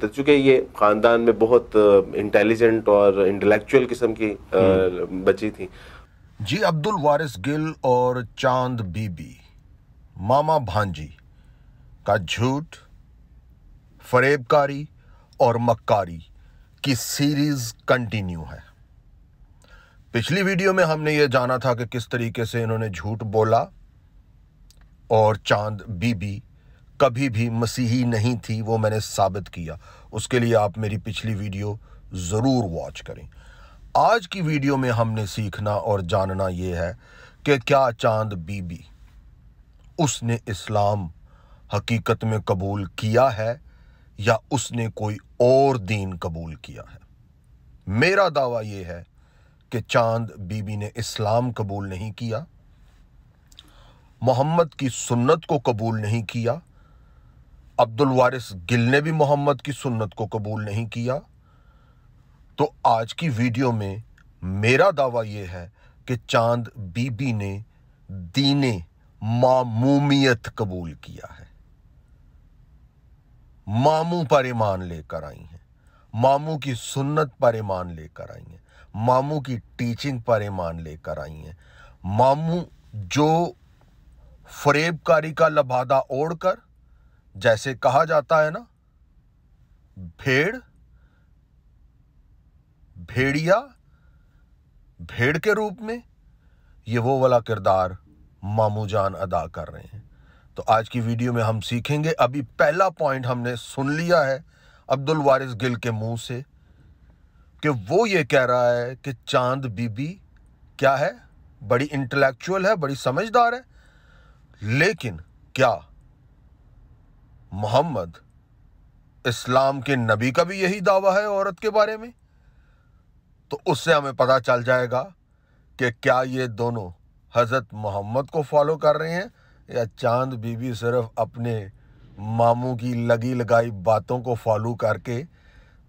तो चूंकि ये ख़ानदान में बहुत इंटेलिजेंट और इंटेलेक्चुअल किस्म की हम्म। बच्ची थी जी अब्दुल वारिस गिल और चांद बीबी मामा भांजी का झूठ फरेबकारी और मक्कारी की सीरीज़ कंटिन्यू है पिछली वीडियो में हमने ये जाना था कि किस तरीके से इन्होंने झूठ बोला और चांद बीबी कभी भी मसीही नहीं थी वो मैंने साबित किया उसके लिए आप मेरी पिछली वीडियो ज़रूर वॉच करें आज की वीडियो में हमने सीखना और जानना ये है कि क्या चांद बीबी उसने इस्लाम हकीकत में कबूल किया है या उसने कोई और दीन कबूल किया है मेरा दावा यह है कि चांद बीबी ने इस्लाम कबूल नहीं किया मोहम्मद की सुन्नत को कबूल नहीं किया अब्दुल वारिस गिल ने भी मोहम्मद की सुन्नत को कबूल नहीं किया तो आज की वीडियो में मेरा दावा यह है कि चांद बीबी ने दीने मामूमियत कबूल किया है मामू पर ईमान लेकर आई हैं मामू की सुन्नत पर ईमान लेकर आई हैं मामू की टीचिंग पर ईमान लेकर आई हैं मामू जो फरेबकारी का लबादा ओढ़ कर जैसे कहा जाता है ना भेड़ भेड़िया भेड़ के रूप में ये वो वाला किरदार मामू जान अदा कर रहे हैं तो आज की वीडियो में हम सीखेंगे अभी पहला पॉइंट हमने सुन लिया है अब्दुल वारिस गिल के मुंह से कि वो ये कह रहा है कि चांद बीबी क्या है बड़ी इंटेलेक्चुअल है बड़ी समझदार है लेकिन क्या मोहम्मद इस्लाम के नबी का भी यही दावा है औरत के बारे में तो उससे हमें पता चल जाएगा कि क्या ये दोनों हज़रत मोहम्मद को फॉलो कर रहे हैं या चांद बीबी सिर्फ अपने मामू की लगी लगाई बातों को फॉलो करके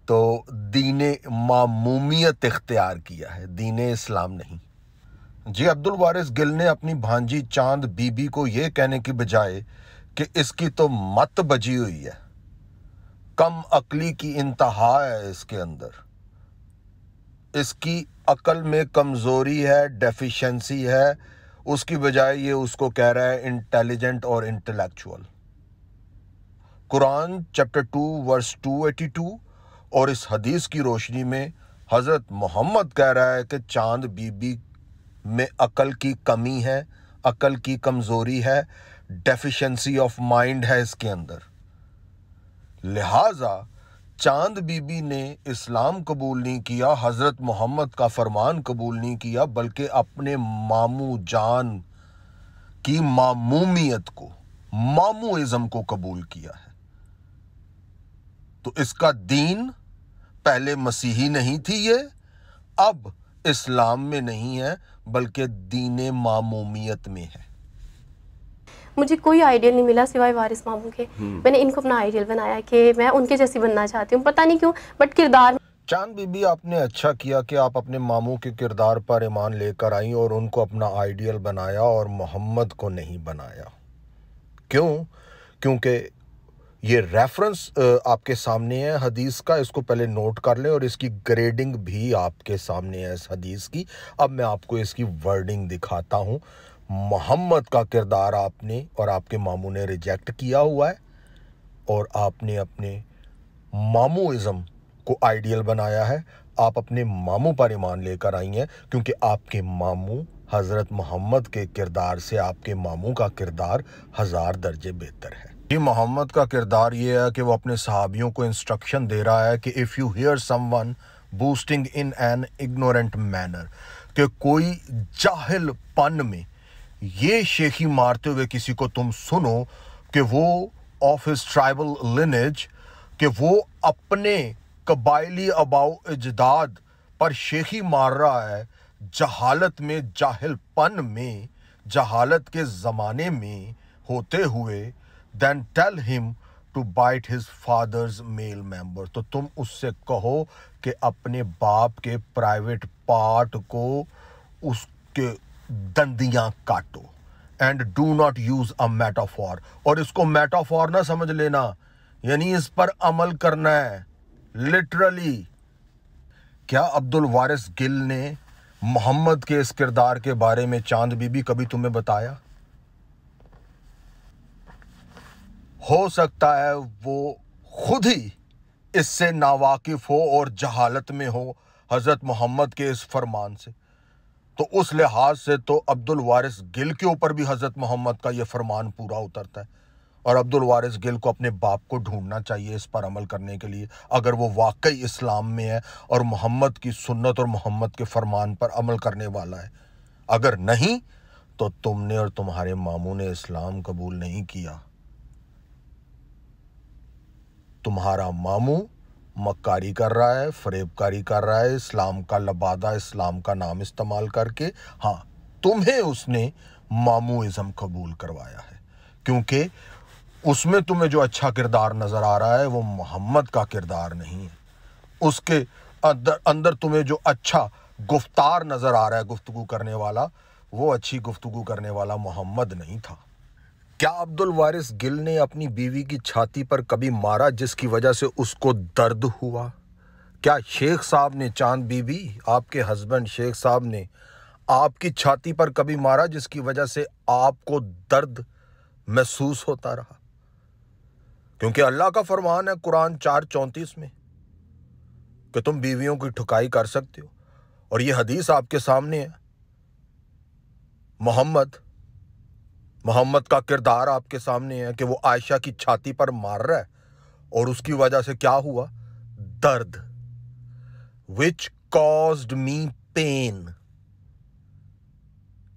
तो दीन मामूमियत इख्तियार किया है दीन इस्लाम नहीं जी अब्दुल वारिस गिल ने अपनी भांजी चांद बीबी को यह कहने की बजाय कि इसकी तो मत बजी हुई है कम अकली की इंतहा है इसके अंदर इसकी अकल में कमज़ोरी है डेफिशिएंसी है उसकी बजाय ये उसको कह रहा है इंटेलिजेंट और intellectual Quran chapter two verse two eighty two और इस हदीस की रोशनी में हज़रत मोहम्मद कह रहा है कि चांद बीबी में अकल की कमी है अकल की कमज़ोरी है डेफिशिएंसी ऑफ माइंड है इसके अंदर लिहाजा चांद बीबी ने इस्लाम कबूल नहीं किया हज़रत मोहम्मद का फरमान कबूल नहीं किया बल्कि अपने मामू जान की मामूमियत को इजम को कबूल किया है तो इसका दीन पहले मसीही नहीं थी ये अब इस्लाम में नहीं है बल्कि दीन मामूमियत में है मुझे कोई आइडियल नहीं मिला सिवाय वारिस मामू के हम्म। मैंने इनको अपना आइडियल बनाया कि मैं उनके जैसी बनना चाहती हूँ पता नहीं क्यों बट किरदार चांद बीबी आपने अच्छा किया कि आप अपने मामू के किरदार पर ईमान लेकर आई और उनको अपना आइडियल बनाया और मोहम्मद को नहीं बनाया क्यों क्योंकि ये रेफरेंस आपके सामने है हदीस का इसको पहले नोट कर लें और इसकी ग्रेडिंग भी आपके सामने है इस हदीस की अब मैं आपको इसकी वर्डिंग दिखाता हूँ मोहम्मद का किरदार आपने और आपके मामू ने रिजेक्ट किया हुआ है और आपने अपने मामूज़म को आइडियल बनाया है आप अपने मामू पर ईमान लेकर आई हैं क्योंकि आपके मामू हज़रत मोहम्मद के किरदार से आपके मामू का किरदार हज़ार दर्जे बेहतर है ये मोहम्मद का किरदार ये है कि वो अपने सहाबियों को इंस्ट्रक्शन दे रहा है कि if you hear someone boosting in an ignorant manner कि कोई जाहिल पन में ये शेखी मारते हुए किसी को तुम सुनो कि वो ऑफ इस ट्राइबल लिनेज कि वो अपने कबायली अबाउ इजदाद पर शेखी मार रहा है जहालत में जाहिलपन में जहालत के ज़माने में होते हुए then tell him to bite his father's male member तो तुम उससे कहो कि अपने बाप के प्राइवेट पार्ट को उसके दंदियां काटो and do not use a metaphor और इसको मेटाफॉर ना समझ लेना यानी इस पर अमल करना है लिटरली क्या अब्दुल वारिस गिल ने मोहम्मद के इस किरदार के बारे में चांद बीबी कभी तुम्हें बताया हो सकता है वो खुद ही इससे नावाकिफ हो और जहालत में हो हज़रत मोहम्मद के इस फरमान से तो उस लिहाज से तो अब्दुल वारिस गिल के ऊपर भी हज़रत मोहम्मद का यह फरमान पूरा उतरता है और अब्दुल वारिस गिल को अपने बाप को ढूंढना चाहिए इस पर अमल करने के लिए अगर वो वाकई इस्लाम में है और मोहम्मद की सुन्नत और मोहम्मद के फरमान पर अमल करने वाला है अगर नहीं तो तुमने और तुम्हारे मामू ने इस्लाम कबूल नहीं किया तुम्हारा मामू मक्कारी कर रहा है फरेबकारी कर रहा है इस्लाम का लबादा इस्लाम का नाम इस्तेमाल करके हाँ तुम्हें उसने मामूज़म कबूल करवाया है क्योंकि उसमें तुम्हें जो अच्छा किरदार नज़र आ रहा है वो मोहम्मद का किरदार नहीं है उसके अंदर अंदर तुम्हें जो अच्छा गुफ्तार नज़र आ रहा है गुफ्तु करने वाला वो अच्छी गुफ्तगु करने वाला मोहम्मद नहीं था क्या अब्दुल वारिस गिल ने अपनी बीवी की छाती पर कभी मारा जिसकी वजह से उसको दर्द हुआ क्या शेख साहब ने चांद बीबी आपके हस्बैंड शेख साहब ने आपकी छाती पर कभी मारा जिसकी वजह से आपको दर्द महसूस होता रहा क्योंकि अल्लाह का फरमान है कुरान चार चौंतीस में कि तुम बीवियों की ठुकाई कर सकते हो और यह हदीस आपके सामने है मोहम्मद मोहम्मद का किरदार आपके सामने है कि वो आयशा की छाती पर मार रहा है और उसकी वजह से क्या हुआ दर्द विच कॉज मी पेन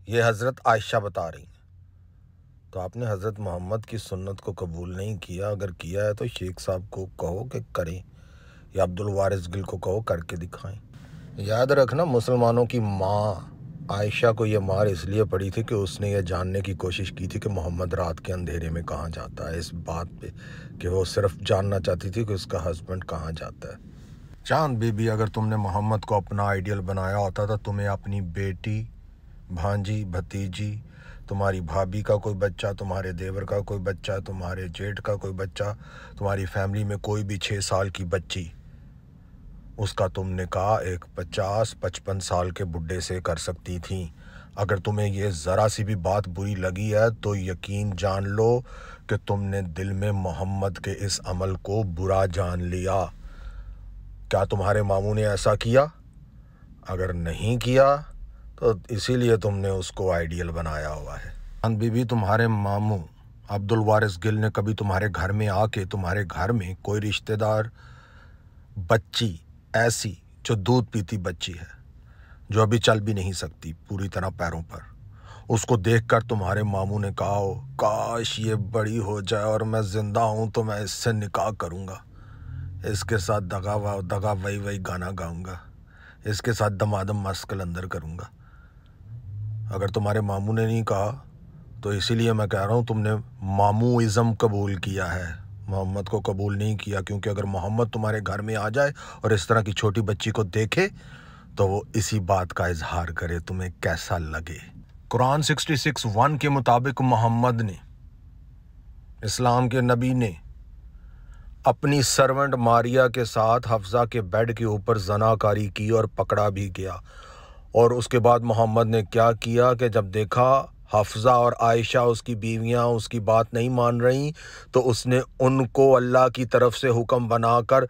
ये हज़रत आयशा बता रही है तो आपने हज़रत मोहम्मद की सुन्नत को कबूल नहीं किया अगर किया है तो शेख साहब को कहो कि करें या अब्दुल वारिस गिल को कहो करके दिखाएं याद रखना मुसलमानों की माँ आयशा को यह मार इसलिए पड़ी थी कि उसने यह जानने की कोशिश की थी कि मोहम्मद रात के अंधेरे में कहाँ जाता है इस बात पे कि वो सिर्फ जानना चाहती थी कि उसका हस्बैंड कहाँ जाता है चांद बीबी अगर तुमने मोहम्मद को अपना आइडियल बनाया होता तो तुम्हें अपनी बेटी भांजी भतीजी तुम्हारी भाभी का कोई बच्चा तुम्हारे देवर का कोई बच्चा तुम्हारे जेठ का कोई बच्चा तुम्हारी फैमिली में कोई भी छः साल की बच्ची उसका तुम निकाह एक पचास पचपन साल के बुढ़े से कर सकती थी अगर तुम्हें यह ज़रा सी भी बात बुरी लगी है तो यकीन जान लो कि तुमने दिल में मोहम्मद के इस अमल को बुरा जान लिया क्या तुम्हारे मामू ने ऐसा किया अगर नहीं किया तो इसीलिए तुमने उसको आइडियल बनाया हुआ है खान बीबी तुम्हारे मामू अब्दुल वारिस गिल ने कभी तुम्हारे घर में आके तुम्हारे घर में कोई रिश्तेदार बच्ची ऐसी जो दूध पीती बच्ची है जो अभी चल भी नहीं सकती पूरी तरह पैरों पर उसको देखकर तुम्हारे मामू ने कहा हो काश ये बड़ी हो जाए और मैं ज़िंदा हूँ तो मैं इससे निकाह करूँगा इसके साथ दगा वा दगा वही वही गाना गाऊँगा इसके साथ दमादम मस्कल अंदर करूँगा अगर तुम्हारे मामू ने नहीं कहा तो इसीलिए मैं कह रहा हूँ तुमने मामूज़म कबूल किया है मोहम्मद को कबूल नहीं किया क्योंकि अगर मोहम्मद तुम्हारे घर में आ जाए और इस तरह की छोटी बच्ची को देखे तो वो इसी बात का इजहार करे तुम्हें कैसा लगे कुरान 66 वन के मुताबिक मोहम्मद ने इस्लाम के नबी ने अपनी सर्वेंट मारिया के साथ हफ्जा के बेड के ऊपर जनाकारी की और पकड़ा भी गया और उसके बाद मोहम्मद ने क्या किया कि जब देखा हफ्ज़ा और आयशा उसकी बीवियाँ उसकी बात नहीं मान रही तो उसने उनको अल्लाह की तरफ से हुक्म बनाकर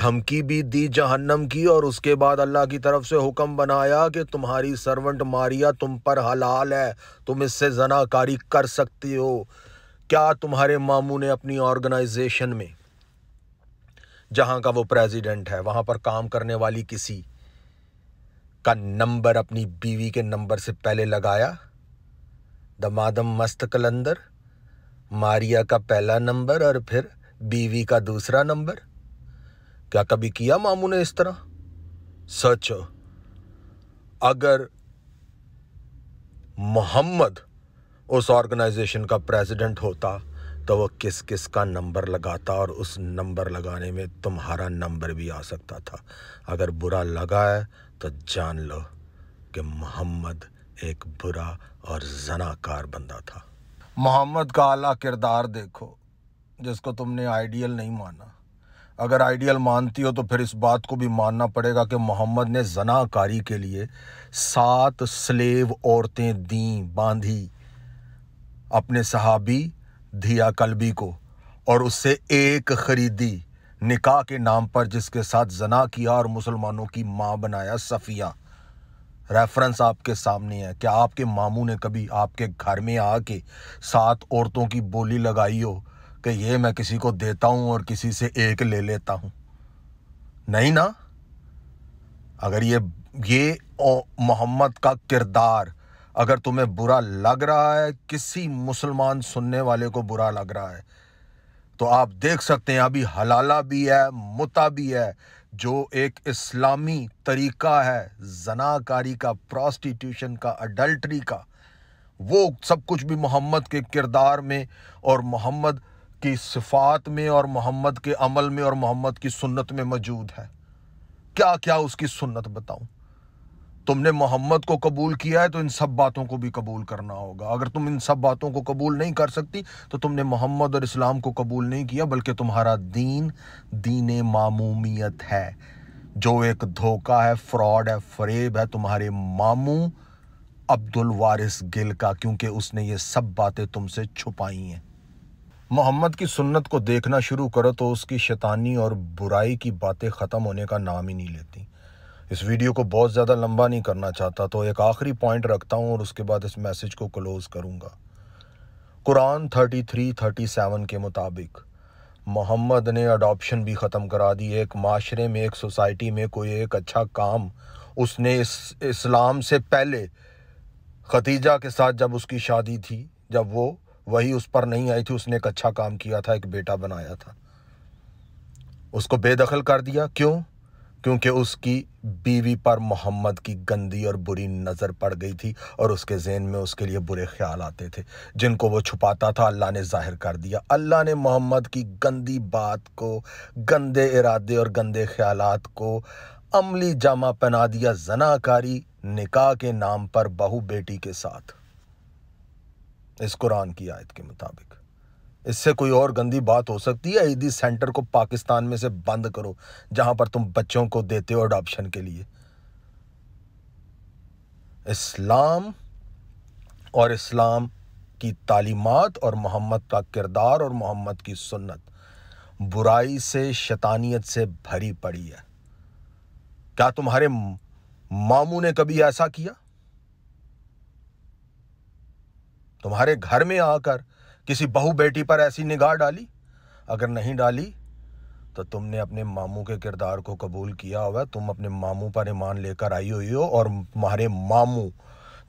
धमकी भी दी जहन्नम की और उसके बाद अल्लाह की तरफ से हुक्म बनाया कि तुम्हारी सर्वेंट मारिया तुम पर हलाल है तुम इससे जनाकारी कर सकती हो क्या तुम्हारे मामू ने अपनी ऑर्गेनाइजेशन में जहाँ का वो प्रेसिडेंट है वहाँ पर काम करने वाली किसी का नंबर अपनी बीवी के नंबर से पहले लगाया दमादम मस्त कलंदर मारिया का पहला नंबर और फिर बीवी का दूसरा नंबर क्या कभी किया मामू ने इस तरह सच अगर मोहम्मद उस ऑर्गेनाइजेशन का प्रेसिडेंट होता तो वो किस किस का नंबर लगाता और उस नंबर लगाने में तुम्हारा नंबर भी आ सकता था अगर बुरा लगा है तो जान लो कि मोहम्मद एक बुरा और जनाकार बंदा था मोहम्मद का आला किरदार देखो जिसको तुमने आइडियल नहीं माना अगर आइडियल मानती हो तो फिर इस बात को भी मानना पड़ेगा कि मोहम्मद ने जनाकारी के लिए सात स्लेव औरतें दी बांधी अपने सहाबी धिया कलबी को और उससे एक खरीदी निकाह के नाम पर जिसके साथ जना किया और मुसलमानों की माँ बनाया सफ़िया रेफरेंस आपके सामने है क्या आपके मामू ने कभी आपके घर में आके सात औरतों की बोली लगाई हो कि ये मैं किसी को देता हूं और किसी से एक ले लेता हूं नहीं ना अगर ये ये मोहम्मद का किरदार अगर तुम्हें बुरा लग रहा है किसी मुसलमान सुनने वाले को बुरा लग रहा है तो आप देख सकते हैं अभी हलाला भी है मुता भी है जो एक इस्लामी तरीका है जनाकारी का प्रॉस्टिट्यूशन का अडल्ट्री का वो सब कुछ भी मोहम्मद के किरदार में और मोहम्मद की सिफात में और मोहम्मद के अमल में और मोहम्मद की सुन्नत में मौजूद है क्या क्या उसकी सुन्नत बताऊं तुमने मोहम्मद को कबूल किया है तो इन सब बातों को भी कबूल करना होगा अगर तुम इन सब बातों को कबूल नहीं कर सकती तो तुमने मोहम्मद और इस्लाम को कबूल नहीं किया बल्कि तुम्हारा दीन दीन मामूमियत है जो एक धोखा है फ्रॉड है फरेब है तुम्हारे मामू अब्दुल वारिस गिल का क्योंकि उसने ये सब बातें तुमसे छुपाई हैं मोहम्मद की सुन्नत को देखना शुरू करो तो उसकी शैतानी और बुराई की बातें ख़त्म होने का नाम ही नहीं लेती इस वीडियो को बहुत ज़्यादा लंबा नहीं करना चाहता तो एक आखिरी पॉइंट रखता हूँ और उसके बाद इस मैसेज को क्लोज करूँगा कुरान 33, 37 के मुताबिक मोहम्मद ने अडॉप्शन भी ख़त्म करा दी एक माशरे में एक सोसाइटी में कोई एक अच्छा काम उसने इस इस्लाम से पहले खतीजा के साथ जब उसकी शादी थी जब वो वही उस पर नहीं आई थी उसने एक अच्छा काम किया था एक बेटा बनाया था उसको बेदखल कर दिया क्यों क्योंकि उसकी बीवी पर मोहम्मद की गंदी और बुरी नज़र पड़ गई थी और उसके जहन में उसके लिए बुरे ख्याल आते थे जिनको वो छुपाता था अल्लाह ने जाहिर कर दिया अल्लाह ने मोहम्मद की गंदी बात को गंदे इरादे और गंदे ख्याल को अमली जामा पहना दिया जनाकारी निकाह के नाम पर बहू बेटी के साथ इस कुरान की आयत के मुताबिक इससे कोई और गंदी बात हो सकती है ईदी सेंटर को पाकिस्तान में से बंद करो जहां पर तुम बच्चों को देते हो अडॉप्शन के लिए इस्लाम और इस्लाम की तालीमत और मोहम्मद का किरदार और मोहम्मद की सुन्नत बुराई से शैतानियत से भरी पड़ी है क्या तुम्हारे मामू ने कभी ऐसा किया तुम्हारे घर में आकर किसी बहू बेटी पर ऐसी निगाह डाली अगर नहीं डाली तो तुमने अपने मामू के किरदार को कबूल किया हुआ तुम अपने मामू पर ईमान लेकर आई हुई हो और तुम्हारे मामू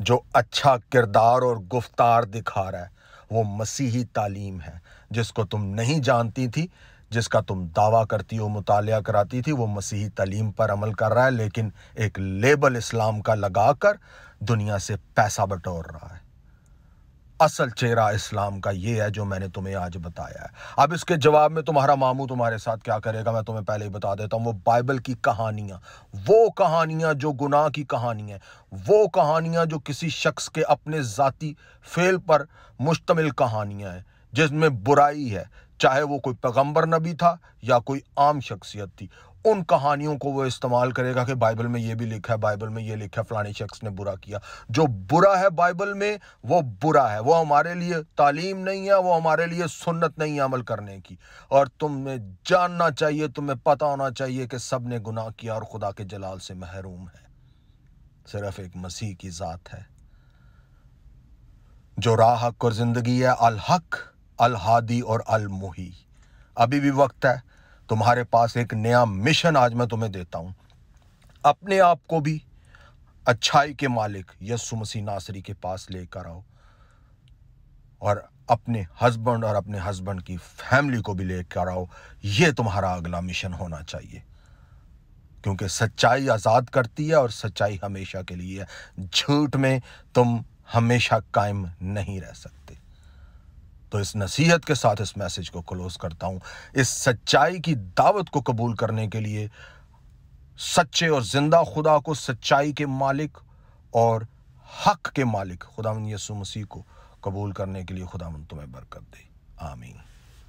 जो अच्छा किरदार और गुफ्तार दिखा रहा है वो मसीही तालीम है जिसको तुम नहीं जानती थी जिसका तुम दावा करती हो मुतालिया कराती थी वो मसीही तलीम पर अमल कर रहा है लेकिन एक लेबल इस्लाम का लगाकर दुनिया से पैसा बटोर रहा है असल चेहरा इस्लाम का ये है जो मैंने तुम्हें आज बताया है अब इसके जवाब में तुम्हारा मामू तुम्हारे साथ क्या करेगा मैं तुम्हें पहले ही बता देता हूँ वो बाइबल की कहानियाँ वो कहानियाँ जो गुनाह की कहानी है वो कहानियाँ जो किसी शख्स के अपने ज़ाति फेल पर मुश्तमिल कहानियाँ हैं जिसमें बुराई है चाहे वो कोई पैगंबर नबी था या कोई आम शख्सियत थी उन कहानियों को वो इस्तेमाल करेगा कि बाइबल में ये भी लिखा है बाइबल में ये लिखा है फलानी शख्स ने बुरा किया जो बुरा है बाइबल में वो बुरा है वो हमारे लिए तालीम नहीं है वो हमारे लिए सुन्नत नहीं है अमल करने की और तुम्हें जानना चाहिए तुम्हें पता होना चाहिए कि सब ने गुनाह किया और खुदा के जलाल से महरूम है सिर्फ एक मसीह की ज़ात है जो राह और ज़िंदगी है अलहक अलहादी और अलमुही अभी भी वक्त है तुम्हारे पास एक नया मिशन आज मैं तुम्हें देता हूं अपने आप को भी अच्छाई के मालिक यस्सु मसीह नासरी के पास लेकर आओ और अपने हस्बैंड और अपने हस्बैंड की फैमिली को भी लेकर आओ ये तुम्हारा अगला मिशन होना चाहिए क्योंकि सच्चाई आज़ाद करती है और सच्चाई हमेशा के लिए है झूठ में तुम हमेशा कायम नहीं रह सकते तो इस नसीहत के साथ इस मैसेज को क्लोज करता हूँ इस सच्चाई की दावत को कबूल करने के लिए सच्चे और ज़िंदा खुदा को सच्चाई के मालिक और हक के मालिक खुदा यसु मसीह को कबूल करने के लिए खुदा तुम्हें बरकत दे आमीन